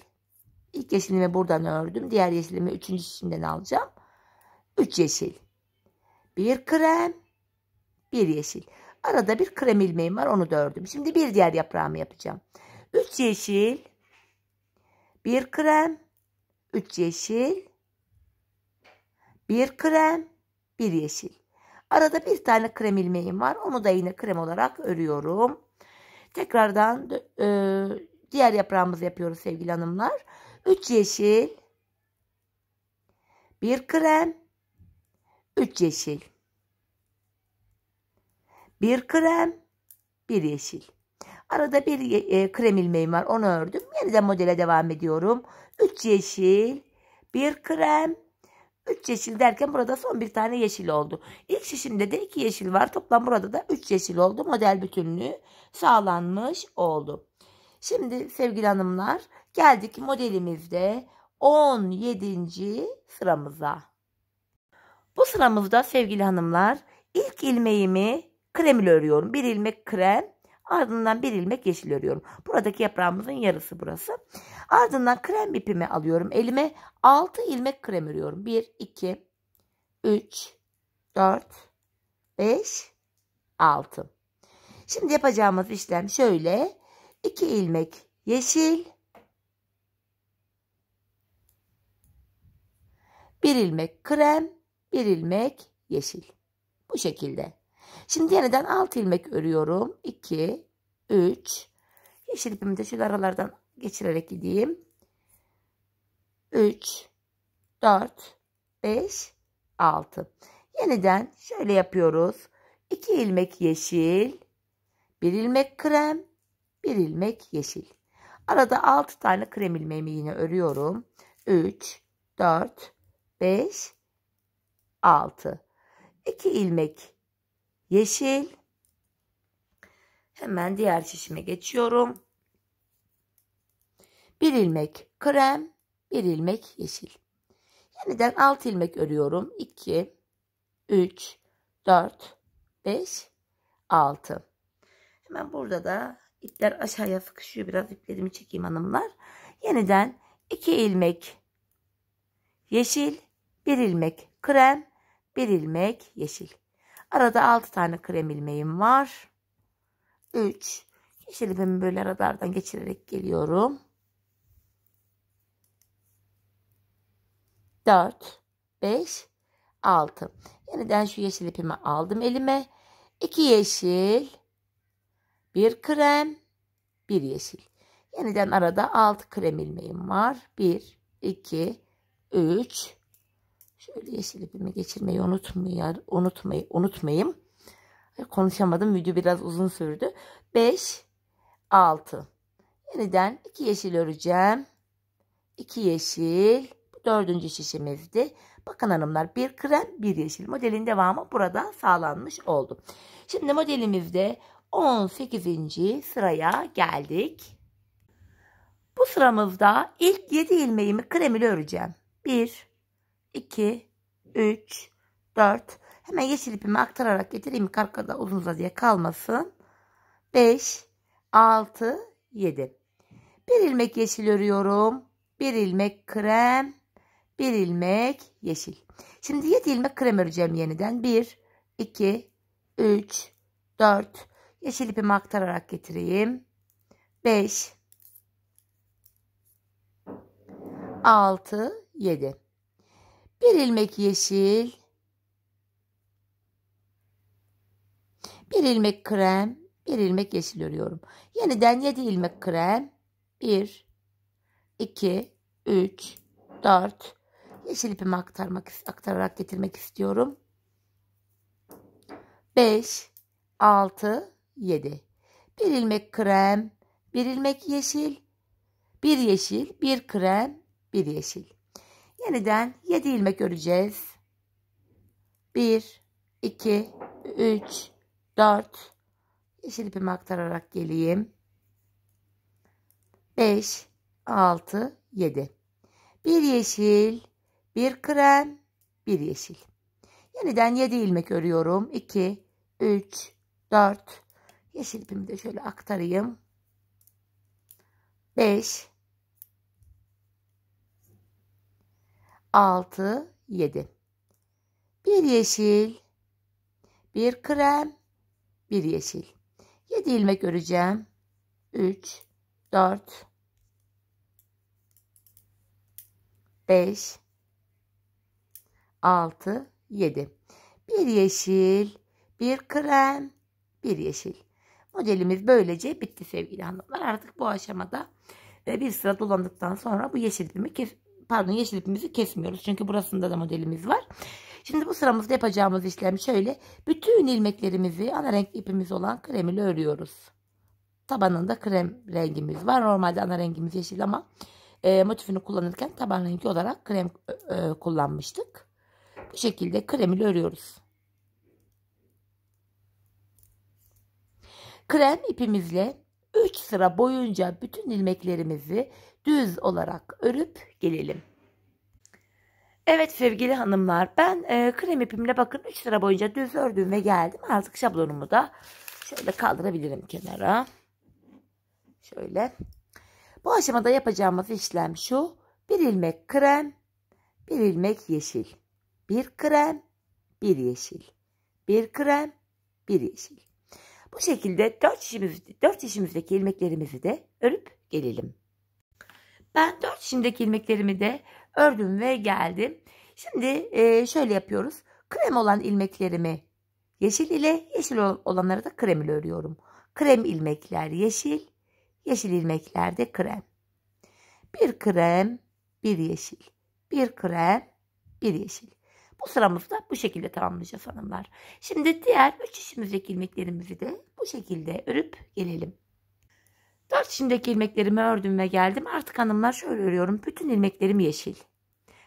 İlk yeşilimi buradan ördüm. Diğer yeşilimi üçüncüsünden alacağım. 3 yeşil. Bir krem, bir yeşil. Arada bir krem ilmeğim var onu da ördüm. Şimdi bir diğer yaprağımı yapacağım. 3 yeşil, bir krem, 3 yeşil, bir krem, bir yeşil. Arada bir tane krem ilmeğim var. Onu da yine krem olarak örüyorum. Tekrardan e, diğer yaprağımızı yapıyoruz sevgili hanımlar. 3 yeşil, bir krem, 3 yeşil. 1 krem, 1 yeşil. Arada bir e, e, krem ilmeğim var. Onu ördüm. Yeniden modele devam ediyorum. 3 yeşil, 1 krem, 3 yeşil derken burada son bir tane yeşil oldu. İlk şişimde de 2 yeşil var. Toplam burada da 3 yeşil oldu. Model bütünlüğü sağlanmış oldu. Şimdi sevgili hanımlar geldik modelimizde 17. sıramıza. Bu sıramızda sevgili hanımlar ilk ilmeğimi krem ile örüyorum. Bir ilmek krem ardından bir ilmek yeşil örüyorum. Buradaki yaprağımızın yarısı burası. Ardından krem ipimi alıyorum. Elime 6 ilmek krem örüyorum. 1, 2, 3, 4, 5, 6. Şimdi yapacağımız işlem şöyle. 2 ilmek yeşil. 1 ilmek krem bir ilmek yeşil. Bu şekilde. Şimdi yeniden alt ilmek örüyorum. 2, 3. Yeşil ipimi de şöyle aralardan geçirerek gideyim. 3, 4, 5, 6. Yeniden şöyle yapıyoruz. 2 ilmek yeşil, 1 ilmek krem, 1 ilmek yeşil. Arada 6 tane krem ilmeğimi yine örüyorum. 3, 4, 5, 6. 2 ilmek yeşil. Hemen diğer şişime geçiyorum. 1 ilmek krem, 1 ilmek yeşil. Yeniden 6 ilmek örüyorum. 2 3 4 5 6. Hemen burada da ipler aşağıya sıkışıyor. Biraz iplerimi çekeyim hanımlar. Yeniden 2 ilmek yeşil, 1 ilmek krem, bir ilmek yeşil. Arada 6 tane krem ilmeğim var. 3. Yeşil ipimi böyle radardan geçirerek geliyorum. 4, 5, 6. Yeniden şu yeşil ipimi aldım elime. 2 yeşil, 1 krem, 1 yeşil. Yeniden arada 6 krem ilmeğim var. 1, 2, 3, Şöyle yeşil ipimi geçirmeyi unutmayar, unutmayı, unutmayayım. Konuşamadım. Video biraz uzun sürdü. 5 6 Yeniden 2 yeşil öreceğim. 2 yeşil. Dördüncü şişimizdi. Bakın hanımlar bir krem bir yeşil. Modelin devamı burada sağlanmış oldu. Şimdi modelimizde 18. sıraya geldik. Bu sıramızda ilk 7 ilmeğimi krem ile öreceğim. 1 2, 3, 4. Hemen yeşil ipimi aktararak getireyim. Karkada uzun uzadıya kalmasın. 5, 6, 7. Bir ilmek yeşil örüyorum. Bir ilmek krem. Bir ilmek yeşil. Şimdi 7 ilmek krem öreceğim yeniden. 1, 2, 3, 4. Yeşil ipimi aktararak getireyim. 5, 6, 7. Bir ilmek yeşil. Bir ilmek krem. Bir ilmek yeşil örüyorum. Yeniden 7 ilmek krem. 1, 2, 3, 4. Yeşil ipimi aktarmak, aktararak getirmek istiyorum. 5, 6, 7. Bir ilmek krem, bir ilmek yeşil, bir yeşil, bir krem, bir yeşil. Yeniden 7 ilmek öreceğiz. 1, 2, 3, 4. Yeşil ipimi aktararak geleyim. 5, 6, 7. Bir yeşil, bir krem, bir yeşil. Yeniden 7 ilmek örüyorum. 2, 3, 4. Yeşil ipimi de şöyle aktarayım. 5, 6, 7. Bir yeşil, bir krem, bir yeşil. 7 ilmek öreceğim. 3, 4, 5, 6, 7. Bir yeşil, bir krem, bir yeşil. Modelimiz böylece bitti sevgili hanımlar. Artık bu aşamada e, bir sıra dolandıktan sonra bu yeşil ilimi pardon yeşil ipimizi kesmiyoruz. Çünkü burasında da modelimiz var. Şimdi bu sıramızda yapacağımız işlem şöyle. Bütün ilmeklerimizi ana renk ipimiz olan krem ile örüyoruz. Tabanında krem rengimiz var. Normalde ana rengimiz yeşil ama e, motifini kullanırken taban rengi olarak krem e, kullanmıştık. Bu şekilde krem ile örüyoruz. Krem ipimizle 3 sıra boyunca bütün ilmeklerimizi düz olarak örüp gelelim. Evet sevgili hanımlar ben e, krem ipimle bakın 3 sıra boyunca düz ördüm ve geldim. Artık şablonumu da şöyle kaldırabilirim kenara. Şöyle. Bu aşamada yapacağımız işlem şu. Bir ilmek krem, bir ilmek yeşil. Bir krem, bir yeşil. Bir krem, bir yeşil. Bu şekilde 4 işimiz, 4 işimizdeki ilmeklerimizi de örüp gelelim. Ben 4 şimdiki ilmeklerimi de ördüm ve geldim. Şimdi e, şöyle yapıyoruz. Krem olan ilmeklerimi yeşil ile yeşil olanları da krem ile örüyorum. Krem ilmekler yeşil, yeşil ilmekler de krem. Bir krem, bir yeşil. Bir krem, bir yeşil. Bu sıramızı da bu şekilde tamamlayacağız hanımlar. Şimdi diğer üç işimizdeki ilmeklerimizi de bu şekilde örüp gelelim. Dört içindeki ilmeklerimi ördüm ve geldim. Artık hanımlar şöyle örüyorum. Bütün ilmeklerim yeşil.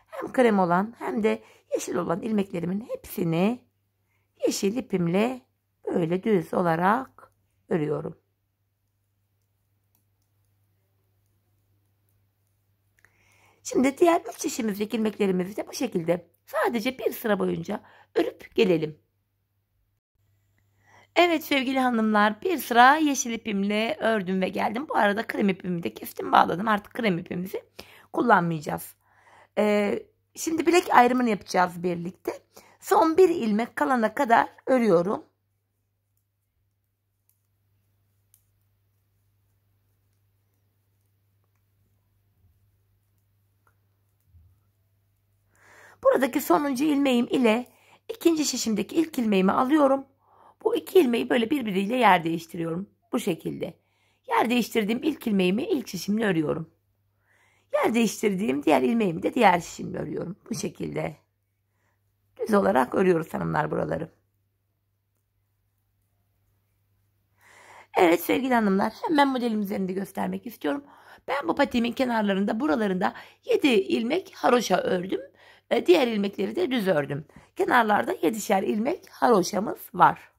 Hem krem olan hem de yeşil olan ilmeklerimin hepsini yeşil ipimle böyle düz olarak örüyorum. Şimdi diğer üç çeşimizdeki ilmeklerimizi de bu şekilde sadece bir sıra boyunca örüp gelelim. Evet sevgili hanımlar bir sıra yeşil ipimle ördüm ve geldim. Bu arada krem ipimi de kestim bağladım. Artık krem ipimizi kullanmayacağız. Ee, şimdi bilek ayrımını yapacağız birlikte. Son bir ilmek kalana kadar örüyorum. Buradaki sonuncu ilmeğim ile ikinci şişimdeki ilk ilmeğimi alıyorum bu iki ilmeği böyle birbiriyle yer değiştiriyorum. Bu şekilde. Yer değiştirdiğim ilk ilmeğimi ilk şişimle örüyorum. Yer değiştirdiğim diğer ilmeğimi de diğer şişimle örüyorum. Bu şekilde. Düz olarak örüyoruz hanımlar buraları. Evet sevgili hanımlar hemen modelim üzerinde göstermek istiyorum. Ben bu patiğimin kenarlarında buralarında 7 ilmek haroşa ördüm. Diğer ilmekleri de düz ördüm. Kenarlarda 7'şer ilmek haroşamız var.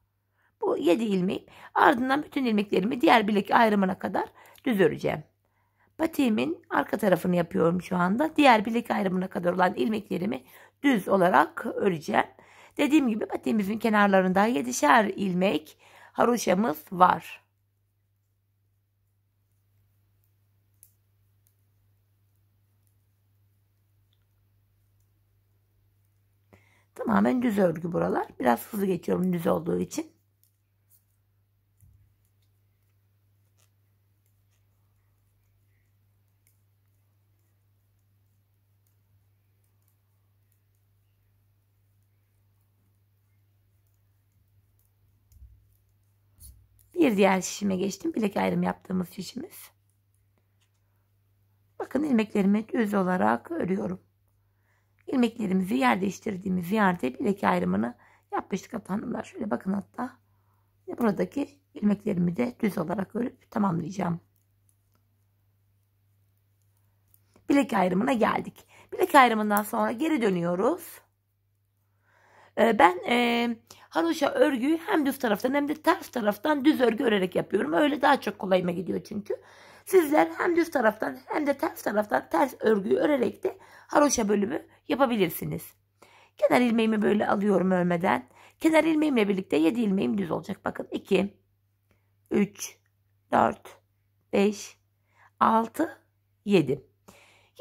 Bu 7 ilmeğim. Ardından bütün ilmeklerimi diğer bilek ayrımına kadar düz öreceğim. Patiğimin arka tarafını yapıyorum şu anda. Diğer bilek ayrımına kadar olan ilmeklerimi düz olarak öreceğim. Dediğim gibi patiğimizin kenarlarında 7'şer ilmek haroşamız var. Tamamen düz örgü buralar. Biraz hızlı geçiyorum düz olduğu için. Bir diğer şişime geçtim. Bilek ayrım yaptığımız şişimiz. Bakın ilmeklerimi düz olarak örüyorum. İlmeklerimizi yer değiştirdiğimiz yerde bilek ayrımını yapmıştık hanımlar. Şöyle bakın hatta. Buradaki ilmeklerimi de düz olarak örüp tamamlayacağım. Bilek ayrımına geldik. Bilek ayrımından sonra geri dönüyoruz. Ee, ben e, haroşa örgüyü hem düz taraftan hem de ters taraftan düz örgü örerek yapıyorum. Öyle daha çok kolayıma gidiyor çünkü. Sizler hem düz taraftan hem de ters taraftan ters örgüyü örerek de haroşa bölümü yapabilirsiniz. Kenar ilmeğimi böyle alıyorum örmeden. Kenar ilmeğimle birlikte 7 ilmeğim düz olacak. Bakın 2, 3, 4, 5, 6, 7.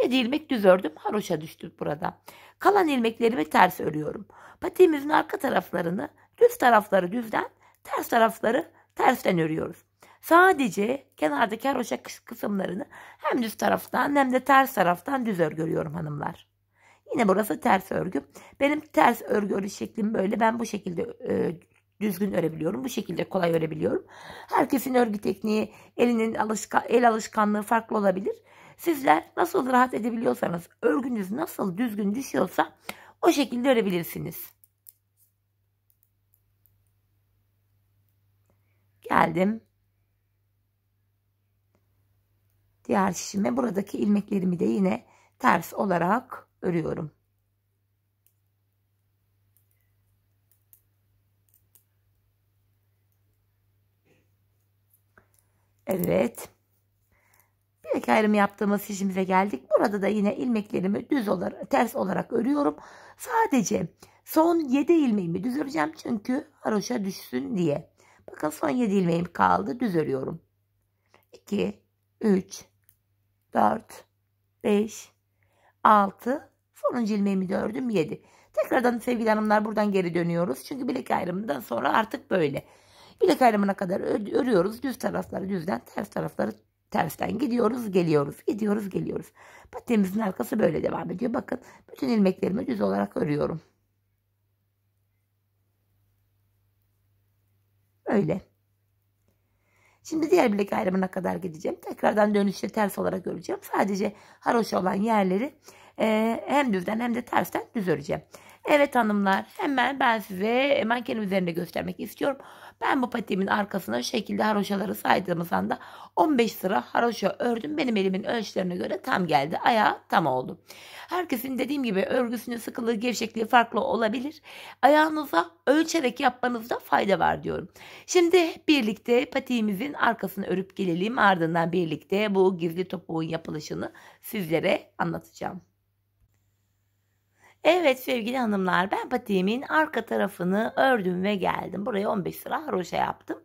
7 ilmek düz ördüm. Haroşa düştü burada. Kalan ilmeklerimi ters örüyorum. Patiğimizin arka taraflarını düz tarafları düzden, ters tarafları tersten örüyoruz. Sadece kenardaki haroşa kısımlarını hem düz taraftan hem de ters taraftan düz örgü örüyorum hanımlar. Yine burası ters örgü. Benim ters örgü örü şeklim böyle. Ben bu şekilde e, düzgün örebiliyorum. Bu şekilde kolay örebiliyorum. Herkesin örgü tekniği, elinin alışka, el alışkanlığı farklı olabilir. Sizler nasıl rahat edebiliyorsanız, örgünüz nasıl düzgün düşüyorsa o şekilde örebilirsiniz. Geldim. Diğer şişime buradaki ilmeklerimi de yine ters olarak örüyorum. Evet. Buradaki ayrımı yaptığımız şişimize geldik. Burada da yine ilmeklerimi düz olarak, ters olarak örüyorum. Sadece son 7 ilmeğimi düz öreceğim. Çünkü haroşa düşsün diye. Bakın son 7 ilmeğim kaldı. Düz örüyorum. 2, 3, 4, 5, 6, sonuncu ilmeğimi de ördüm 7. Tekrardan sevgili hanımlar buradan geri dönüyoruz. Çünkü bilek ayrımından sonra artık böyle. Bilek ayrımına kadar örüyoruz. Düz tarafları düzden, ters tarafları tersten gidiyoruz geliyoruz gidiyoruz geliyoruz. Patiğimizin arkası böyle devam ediyor. Bakın bütün ilmeklerimi düz olarak örüyorum. Öyle. Şimdi diğer bilek ayrımına kadar gideceğim. Tekrardan dönüşte ters olarak öreceğim. Sadece haroş olan yerleri e, hem düzden hem de tersten düz öreceğim. Evet hanımlar hemen ben size mankenin üzerinde göstermek istiyorum. Ben bu patiğimin arkasına şu şekilde haroşaları saydığımızdan da 15 sıra haroşa ördüm. Benim elimin ölçülerine göre tam geldi. Ayağı tam oldu. Herkesin dediğim gibi örgüsünün sıkılığı, gevşekliği farklı olabilir. Ayağınıza ölçerek yapmanızda fayda var diyorum. Şimdi birlikte patiğimizin arkasını örüp gelelim. Ardından birlikte bu gizli topuğun yapılışını sizlere anlatacağım. Evet sevgili hanımlar ben patiğimin arka tarafını ördüm ve geldim. Buraya 15 sıra haroşa yaptım.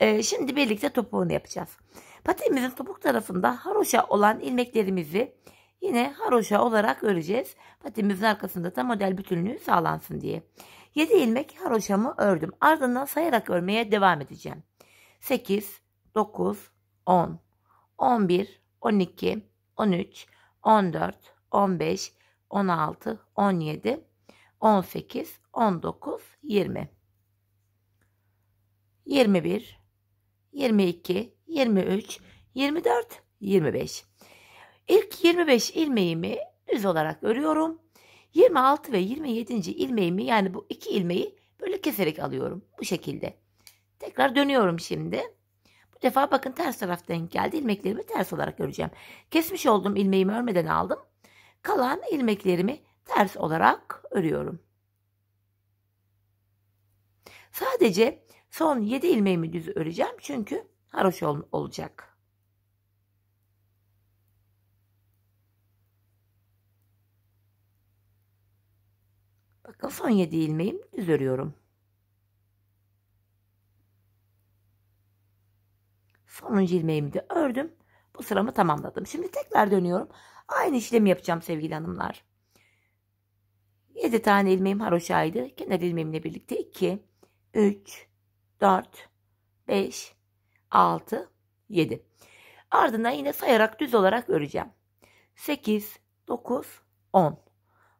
Ee, şimdi birlikte topuğunu yapacağız. Patiğimizin topuk tarafında haroşa olan ilmeklerimizi yine haroşa olarak öreceğiz. Patiğimizin arkasında da model bütünlüğü sağlansın diye. 7 ilmek haroşamı ördüm. Ardından sayarak örmeye devam edeceğim. 8, 9, 10, 11, 12, 13, 14, 15, 16, 17, 18, 19, 20. 21, 22, 23, 24, 25. İlk 25 ilmeğimi düz olarak örüyorum. 26 ve 27. ilmeğimi yani bu iki ilmeği böyle keserek alıyorum. Bu şekilde. Tekrar dönüyorum şimdi. Bu defa bakın ters taraftan geldi. İlmeklerimi ters olarak öreceğim. Kesmiş olduğum ilmeğimi örmeden aldım. Kalan ilmeklerimi ters olarak örüyorum. Sadece son 7 ilmeğimi düz öreceğim çünkü haroş ol olacak. Bakın son 7 ilmeğim düz örüyorum. Sonuncu ilmeğimi de ördüm. Bu sıramı tamamladım. Şimdi tekrar dönüyorum. Aynı işlemi yapacağım sevgili hanımlar. 7 tane ilmeğim haroşaydı. Kenar ilmeğimle birlikte 2, 3, 4, 5, 6, 7. Ardından yine sayarak düz olarak öreceğim. 8, 9, 10,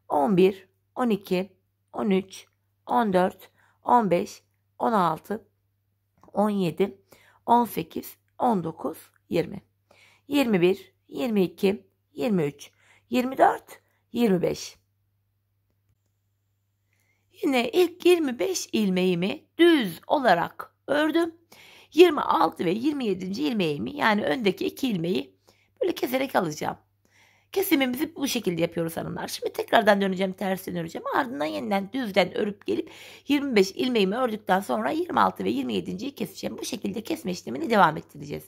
11, 12, 13, 14, 15, 16, 17, 18, 19, 20, 21, 22, 23, 24, 25. Yine ilk 25 ilmeğimi düz olarak ördüm. 26 ve 27. ilmeğimi yani öndeki iki ilmeği böyle keserek alacağım. Kesimimizi bu şekilde yapıyoruz hanımlar. Şimdi tekrardan döneceğim tersten öreceğim. Ardından yeniden düzden örüp gelip 25 ilmeğimi ördükten sonra 26 ve 27.yi keseceğim. Bu şekilde kesme işlemini devam ettireceğiz.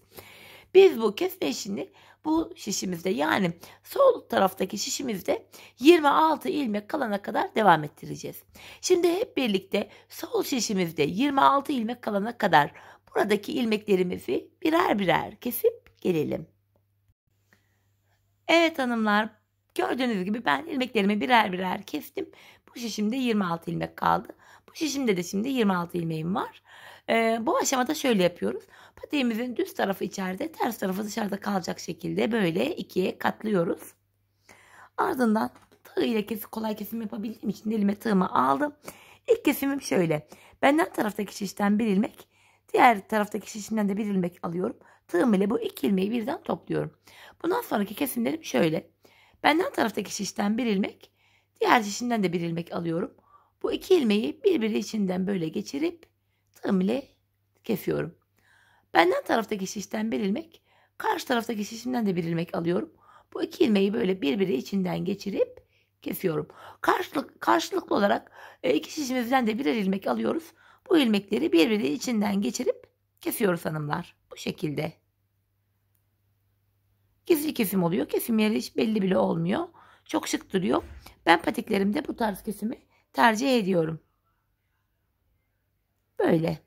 Biz bu kesme işini bu şişimizde yani sol taraftaki şişimizde 26 ilmek kalana kadar devam ettireceğiz. Şimdi hep birlikte sol şişimizde 26 ilmek kalana kadar buradaki ilmeklerimizi birer birer kesip gelelim. Evet hanımlar gördüğünüz gibi ben ilmeklerimi birer birer kestim. Bu şişimde 26 ilmek kaldı. Bu şişimde de şimdi 26 ilmeğim var. E, bu aşamada şöyle yapıyoruz. Patiğimizin düz tarafı içeride, ters tarafı dışarıda kalacak şekilde böyle ikiye katlıyoruz. Ardından tığ ile kesim, kolay kesim yapabildiğim için elime tığımı aldım. İlk kesimim şöyle. Benden taraftaki şişten bir ilmek, diğer taraftaki şişinden de bir ilmek alıyorum. Tığım ile bu iki ilmeği birden topluyorum. Bundan sonraki kesimlerim şöyle. Benden taraftaki şişten bir ilmek, diğer şişinden de bir ilmek alıyorum. Bu iki ilmeği birbiri içinden böyle geçirip tamamıyla kesiyorum. Benden taraftaki şişten bir ilmek, karşı taraftaki şişimden de bir ilmek alıyorum. Bu iki ilmeği böyle birbiri içinden geçirip kesiyorum. Karşılık, karşılıklı olarak e, iki şişimizden de birer ilmek alıyoruz. Bu ilmekleri birbiri içinden geçirip kesiyoruz hanımlar. Bu şekilde. Gizli kesim oluyor. Kesim yeri hiç belli bile olmuyor. Çok şık duruyor. Ben patiklerimde bu tarz kesimi tercih ediyorum. Böyle.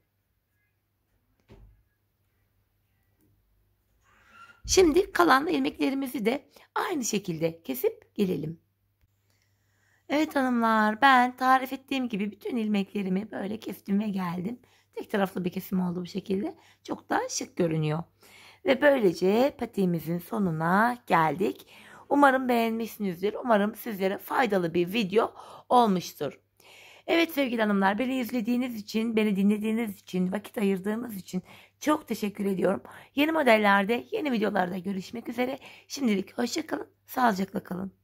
Şimdi kalan ilmeklerimizi de aynı şekilde kesip gelelim. Evet hanımlar ben tarif ettiğim gibi bütün ilmeklerimi böyle kestim ve geldim. Tek taraflı bir kesim oldu bu şekilde. Çok daha şık görünüyor. Ve böylece patiğimizin sonuna geldik. Umarım beğenmişsinizdir. Umarım sizlere faydalı bir video olmuştur. Evet sevgili hanımlar beni izlediğiniz için, beni dinlediğiniz için, vakit ayırdığınız için çok teşekkür ediyorum. Yeni modellerde, yeni videolarda görüşmek üzere. Şimdilik hoşçakalın sağlıcakla kalın.